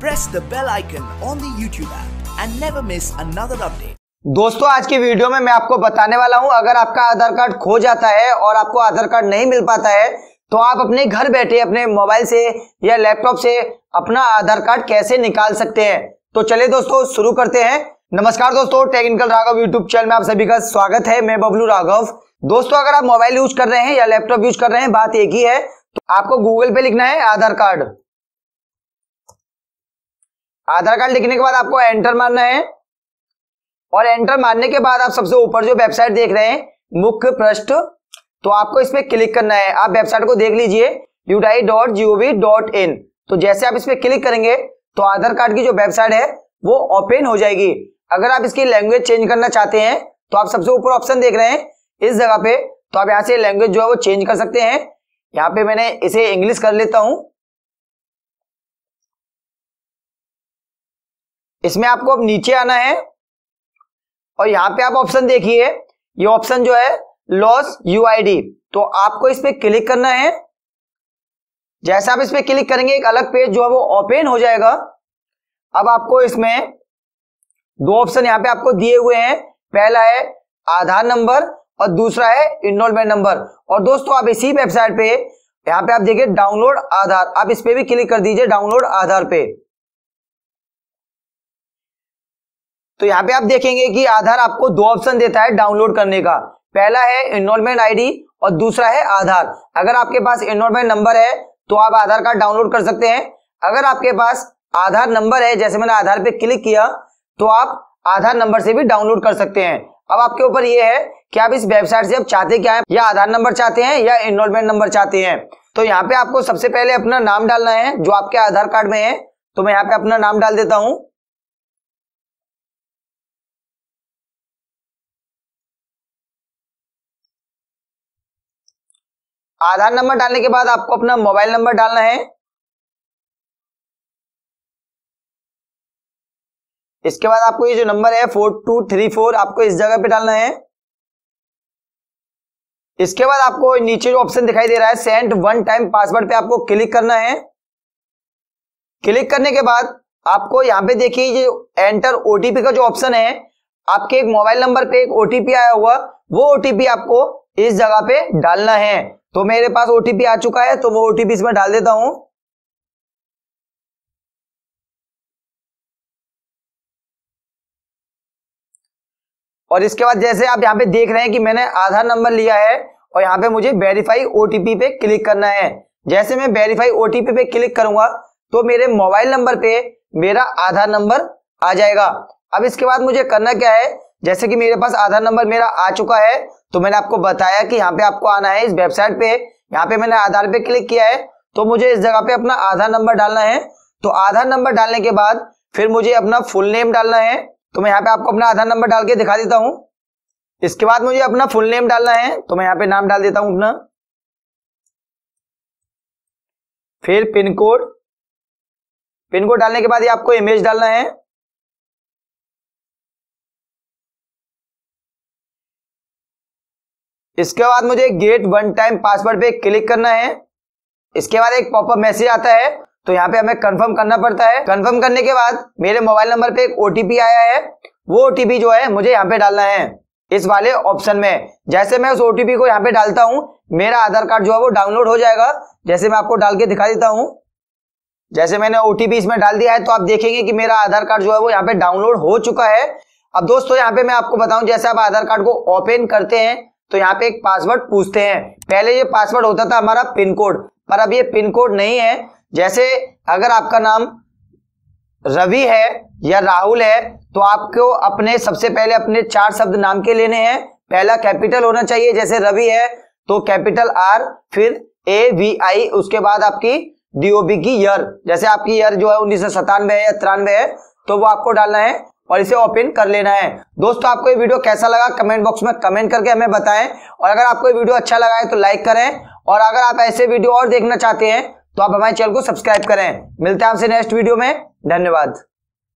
press the bell icon on the YouTube app and never miss another update दोस्तों आज की video में मैं आपको बताने वाला हूं अगर आपका आधार कार्ड खो जाता है और आपको आधार कार्ड नहीं मिल पाता है तो आप अपने घर बैठे अपने मोबाइल से या लैपटॉप से अपना आधार कार्ड कैसे निकाल सकते हैं तो चलिए दोस्तों शुरू करते हैं नमस्कार दोस्तों टेक्निकल राघव यूट्यूब चैनल में आप सभी का स्वागत है मैं बबलू राघव दोस्तों अगर आप मोबाइल यूज कर रहे हैं या लैपटॉप यूज कर रहे हैं बात एक ही है तो आपको गूगल पे लिखना है आधार कार्ड आधार कार्ड लिखने के बाद आपको एंटर मारना है और एंटर मारने के बाद आप सबसे ऊपर जो वेबसाइट देख रहे हैं मुख्य पृष्ठ तो आपको इसमें क्लिक करना है आप वेबसाइट को देख लीजिए यूटाई डॉट जीओवी डॉट इन तो जैसे आप इसमें क्लिक करेंगे तो आधार कार्ड की जो वेबसाइट है वो ओपन हो जाएगी अगर आप इसकी लैंग्वेज चेंज करना चाहते हैं तो आप सबसे ऊपर ऑप्शन देख रहे हैं इस जगह पे तो आप यहाँ से लैंग्वेज जो है वो चेंज कर सकते हैं यहाँ पे मैंने इसे इंग्लिश कर लेता हूँ इसमें आपको अब नीचे आना है और यहां पे आप ऑप्शन देखिए ये ऑप्शन जो है लॉस यू तो आपको इस पर क्लिक करना है जैसे आप इस पर क्लिक करेंगे एक अलग पेज जो है वो ओपन हो जाएगा अब आपको इसमें दो ऑप्शन यहां पे आपको दिए हुए हैं पहला है आधार नंबर और दूसरा है इनरोलमेंट नंबर और दोस्तों आप इसी वेबसाइट पे यहां पे आप देखिए डाउनलोड आधार आप इस पर भी क्लिक कर दीजिए डाउनलोड आधार पे तो यहाँ पे आप देखेंगे कि आधार आपको दो ऑप्शन देता है डाउनलोड करने का पहला है इनरोलमेंट आईडी और दूसरा है आधार अगर आपके पास इनरोलमेंट नंबर है तो आप आधार कार्ड डाउनलोड कर सकते हैं अगर आपके पास आधार नंबर है जैसे मैंने आधार पे क्लिक किया तो आप आधार नंबर से भी डाउनलोड कर सकते हैं अब आपके ऊपर ये है कि आप इस वेबसाइट से आप चाहते क्या है या आधार नंबर चाहते हैं या इनरोलमेंट नंबर चाहते हैं तो यहाँ पे आपको सबसे पहले अपना नाम डालना है जो आपके आधार कार्ड में है तो मैं यहाँ पे अपना नाम डाल देता हूँ आधार नंबर डालने के बाद आपको अपना मोबाइल नंबर डालना है इसके बाद आपको ये जो नंबर है फोर टू थ्री फोर आपको इस जगह पे डालना है इसके बाद आपको नीचे जो ऑप्शन दिखाई दे रहा है सेंड वन टाइम पासवर्ड पे आपको क्लिक करना है क्लिक करने के बाद आपको यहां पे देखिए ये एंटर ओटीपी का जो ऑप्शन है आपके एक मोबाइल नंबर पे एक ओटीपी आया हुआ वो ओटीपी आपको इस जगह पे डालना है तो मेरे पास ओटीपी आ चुका है तो वो ओटीपी इसमें डाल देता हूं और इसके बाद जैसे आप यहां पे देख रहे हैं कि मैंने आधार नंबर लिया है और यहां पे मुझे वेरीफाई ओटीपी पे क्लिक करना है जैसे मैं वेरीफाई ओटीपी पे क्लिक करूंगा तो मेरे मोबाइल नंबर पे मेरा आधार नंबर आ जाएगा अब इसके बाद मुझे करना क्या है जैसे कि मेरे पास आधार नंबर मेरा आ चुका है तो मैंने आपको बताया कि यहाँ पे आपको आना है इस वेबसाइट पे यहाँ पे मैंने आधार पे क्लिक किया है तो मुझे इस जगह पे अपना आधार नंबर डालना है तो आधार नंबर डालने के बाद फिर मुझे अपना फुल नेम डालना है तो मैं यहाँ पे आपको अपना आधार नंबर डाल के दिखा देता हूँ इसके बाद मुझे अपना फुल नेम डालना है तो मैं यहाँ पे नाम डाल देता हूँ अपना फिर पिन कोड पिन कोड डालने के बाद ये आपको इमेज डालना है इसके बाद मुझे गेट वन टाइम पासवर्ड पे क्लिक करना है इसके बाद एक पॉपअप मैसेज आता है तो यहाँ पे हमें कंफर्म करना पड़ता है कंफर्म करने के बाद मेरे मोबाइल नंबर पे एक ओटीपी आया है वो ओटीपी जो है मुझे यहाँ पे डालना है इस वाले ऑप्शन में जैसे मैं उस ओटीपी को यहाँ पे डालता हूँ मेरा आधार कार्ड जो है वो डाउनलोड हो जाएगा जैसे मैं आपको डाल के दिखा देता हूँ जैसे मैंने ओटीपी इसमें डाल दिया है तो आप देखेंगे कि मेरा आधार कार्ड जो है वो यहाँ पे डाउनलोड हो चुका है अब दोस्तों यहाँ पे मैं आपको बताऊं जैसे आप आधार कार्ड को ओपन करते हैं तो यहाँ पे एक पासवर्ड पूछते हैं पहले ये पासवर्ड होता था हमारा पिन कोड पर अब ये पिन कोड नहीं है जैसे अगर आपका नाम रवि है या राहुल है तो आपको अपने सबसे पहले अपने चार शब्द नाम के लेने हैं पहला कैपिटल होना चाहिए जैसे रवि है तो कैपिटल आर फिर ए वी आई उसके बाद आपकी डीओबी की यर जैसे आपकी ईयर जो है उन्नीस सौ है या तिरानवे है तो वो आपको डालना है और इसे ओपन कर लेना है दोस्तों आपको ये वीडियो कैसा लगा कमेंट बॉक्स में कमेंट करके हमें बताएं और अगर आपको ये वीडियो अच्छा लगा है तो लाइक करें और अगर आप ऐसे वीडियो और देखना चाहते हैं तो आप हमारे चैनल को सब्सक्राइब करें मिलते हैं आपसे नेक्स्ट वीडियो में धन्यवाद